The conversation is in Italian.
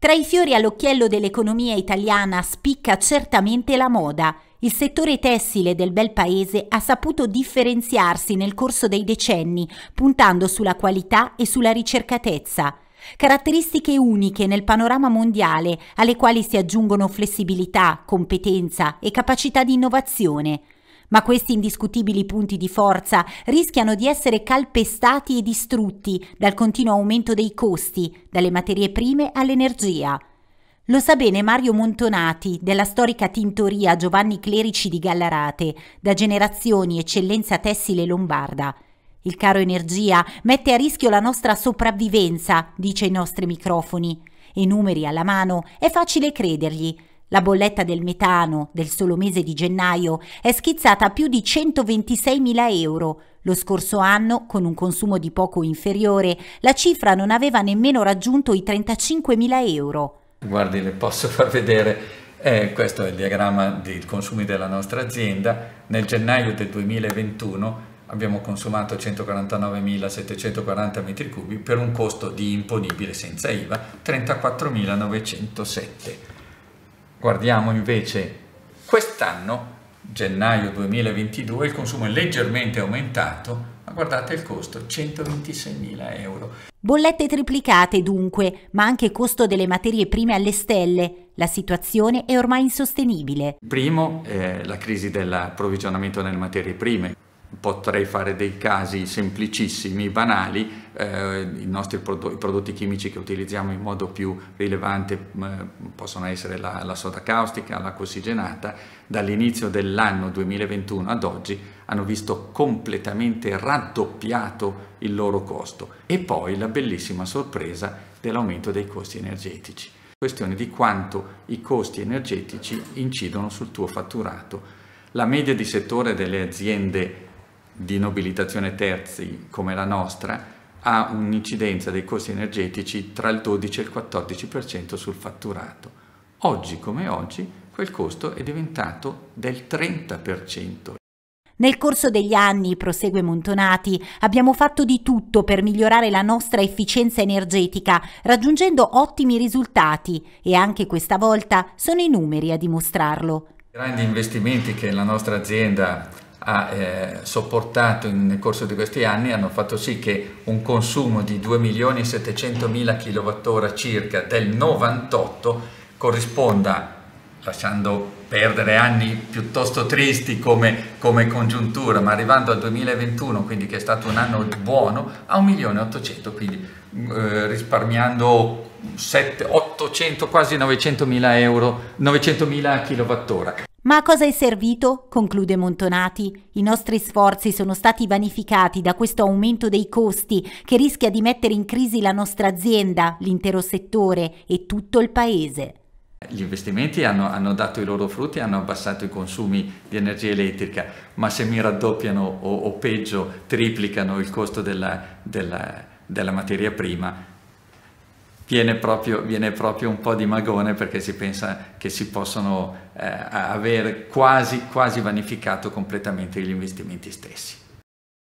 Tra i fiori all'occhiello dell'economia italiana spicca certamente la moda. Il settore tessile del bel paese ha saputo differenziarsi nel corso dei decenni, puntando sulla qualità e sulla ricercatezza. Caratteristiche uniche nel panorama mondiale, alle quali si aggiungono flessibilità, competenza e capacità di innovazione. Ma questi indiscutibili punti di forza rischiano di essere calpestati e distrutti dal continuo aumento dei costi, dalle materie prime all'energia. Lo sa bene Mario Montonati della storica tintoria Giovanni Clerici di Gallarate, da generazioni eccellenza tessile lombarda. Il caro energia mette a rischio la nostra sopravvivenza, dice i nostri microfoni. E numeri alla mano è facile credergli, la bolletta del metano del solo mese di gennaio è schizzata a più di 126.000 euro. Lo scorso anno, con un consumo di poco inferiore, la cifra non aveva nemmeno raggiunto i 35.000 euro. Guardi, le posso far vedere eh, questo è il diagramma dei consumi della nostra azienda. Nel gennaio del 2021 abbiamo consumato 149.740 m3 per un costo di imponibile senza IVA 34.907. Guardiamo invece quest'anno, gennaio 2022, il consumo è leggermente aumentato, ma guardate il costo, 126.000 euro. Bollette triplicate dunque, ma anche costo delle materie prime alle stelle. La situazione è ormai insostenibile. Primo, eh, la crisi dell'approvvigionamento delle materie prime potrei fare dei casi semplicissimi, banali, eh, i nostri prodotti, i prodotti chimici che utilizziamo in modo più rilevante eh, possono essere la, la soda caustica, l'acqua ossigenata, dall'inizio dell'anno 2021 ad oggi hanno visto completamente raddoppiato il loro costo e poi la bellissima sorpresa dell'aumento dei costi energetici. Questione di quanto i costi energetici incidono sul tuo fatturato. La media di settore delle aziende di nobilitazione terzi come la nostra ha un'incidenza dei costi energetici tra il 12 e il 14% sul fatturato. Oggi come oggi quel costo è diventato del 30%. Nel corso degli anni, prosegue Montonati, abbiamo fatto di tutto per migliorare la nostra efficienza energetica, raggiungendo ottimi risultati e anche questa volta sono i numeri a dimostrarlo. I grandi investimenti che la nostra azienda ha eh, sopportato in, nel corso di questi anni hanno fatto sì che un consumo di 2 milioni e 700 mila kWh circa del 98 corrisponda, lasciando perdere anni piuttosto tristi come, come congiuntura, ma arrivando al 2021, quindi che è stato un anno buono, a 1 milione e 800, quindi eh, risparmiando 7, 800, quasi 900 euro, 900 mila kWh. Ma a cosa è servito? conclude Montonati. I nostri sforzi sono stati vanificati da questo aumento dei costi che rischia di mettere in crisi la nostra azienda, l'intero settore e tutto il paese. Gli investimenti hanno, hanno, dato i loro frutti, hanno abbassato i consumi di energia elettrica, ma se mi raddoppiano o, o peggio triplicano il costo della, della, della materia prima, viene proprio, viene proprio, un po' di magone perché si pensa che si possono eh, avere quasi, quasi vanificato completamente gli investimenti stessi.